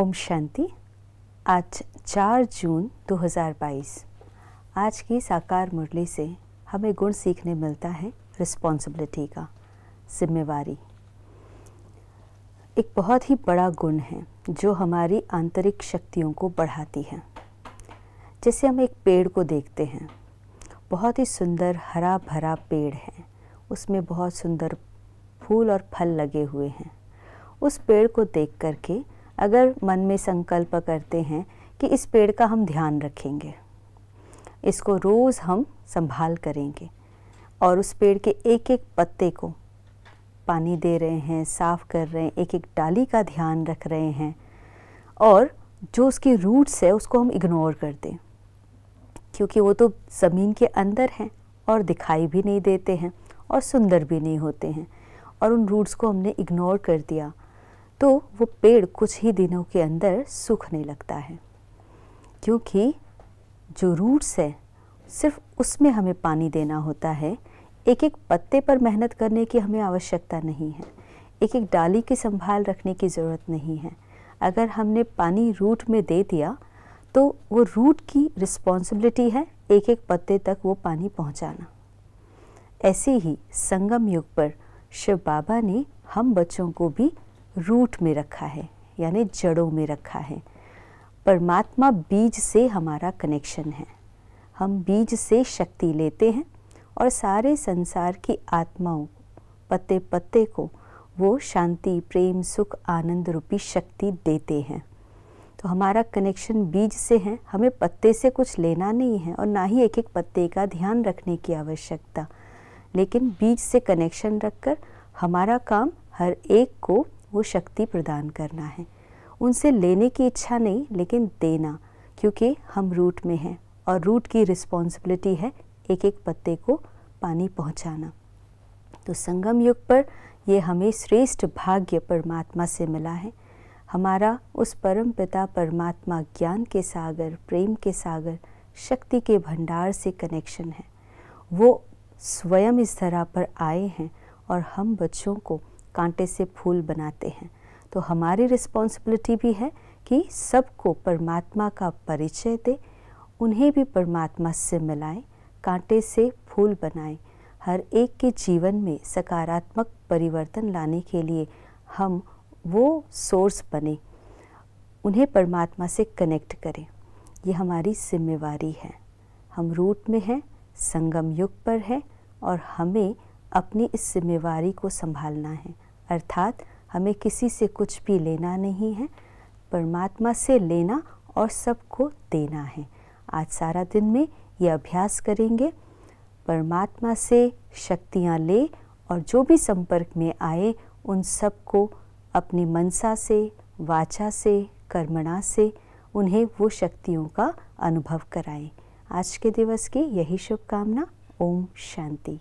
ओम शांति आज 4 जून 2022 आज की साकार मुरली से हमें गुण सीखने मिलता है रिस्पॉन्सिबिलिटी का जिम्मेवारी एक बहुत ही बड़ा गुण है जो हमारी आंतरिक शक्तियों को बढ़ाती है जैसे हम एक पेड़ को देखते हैं बहुत ही सुंदर हरा भरा पेड़ है उसमें बहुत सुंदर फूल और फल लगे हुए हैं उस पेड़ को देख करके अगर मन में संकल्प करते हैं कि इस पेड़ का हम ध्यान रखेंगे इसको रोज़ हम संभाल करेंगे और उस पेड़ के एक एक पत्ते को पानी दे रहे हैं साफ़ कर रहे हैं एक एक डाली का ध्यान रख रहे हैं और जो उसकी रूट्स है उसको हम इग्नोर कर दें क्योंकि वो तो ज़मीन के अंदर हैं और दिखाई भी नहीं देते हैं और सुंदर भी नहीं होते हैं और उन रूट्स को हमने इग्नोर कर दिया तो वो पेड़ कुछ ही दिनों के अंदर सूखने लगता है क्योंकि जो रूट्स है सिर्फ उसमें हमें पानी देना होता है एक एक पत्ते पर मेहनत करने की हमें आवश्यकता नहीं है एक एक डाली की संभाल रखने की ज़रूरत नहीं है अगर हमने पानी रूट में दे दिया तो वो रूट की रिस्पॉन्सिबिलिटी है एक एक पत्ते तक वो पानी पहुंचाना। ऐसे ही संगम युग पर शिव बाबा ने हम बच्चों को भी रूट में रखा है यानी जड़ों में रखा है परमात्मा बीज से हमारा कनेक्शन है हम बीज से शक्ति लेते हैं और सारे संसार की आत्माओं पत्ते पत्ते को वो शांति प्रेम सुख आनंद रूपी शक्ति देते हैं तो हमारा कनेक्शन बीज से है हमें पत्ते से कुछ लेना नहीं है और ना ही एक एक पत्ते का ध्यान रखने की आवश्यकता लेकिन बीज से कनेक्शन रखकर हमारा काम हर एक को वो शक्ति प्रदान करना है उनसे लेने की इच्छा नहीं लेकिन देना क्योंकि हम रूट में हैं और रूट की रिस्पॉन्सिबिलिटी है एक एक पत्ते को पानी पहुंचाना तो संगम युग पर ये हमें श्रेष्ठ भाग्य परमात्मा से मिला है हमारा उस परम पिता परमात्मा ज्ञान के सागर प्रेम के सागर शक्ति के भंडार से कनेक्शन है वो स्वयं इस धरा पर आए हैं और हम बच्चों को कांटे से फूल बनाते हैं तो हमारी रिस्पॉन्सिबिलिटी भी है कि सबको परमात्मा का परिचय दें उन्हें भी परमात्मा से मिलाएं कांटे से फूल बनाएं हर एक के जीवन में सकारात्मक परिवर्तन लाने के लिए हम वो सोर्स बने उन्हें परमात्मा से कनेक्ट करें ये हमारी जिम्मेवारी है हम रूट में हैं संगम युग पर हैं और हमें अपनी इस जिम्मेवारी को संभालना है अर्थात हमें किसी से कुछ भी लेना नहीं है परमात्मा से लेना और सबको देना है आज सारा दिन में ये अभ्यास करेंगे परमात्मा से शक्तियाँ ले और जो भी संपर्क में आए उन सबको अपनी मनसा से वाचा से कर्मणा से उन्हें वो शक्तियों का अनुभव कराएं आज के दिवस की यही शुभकामना ओम शांति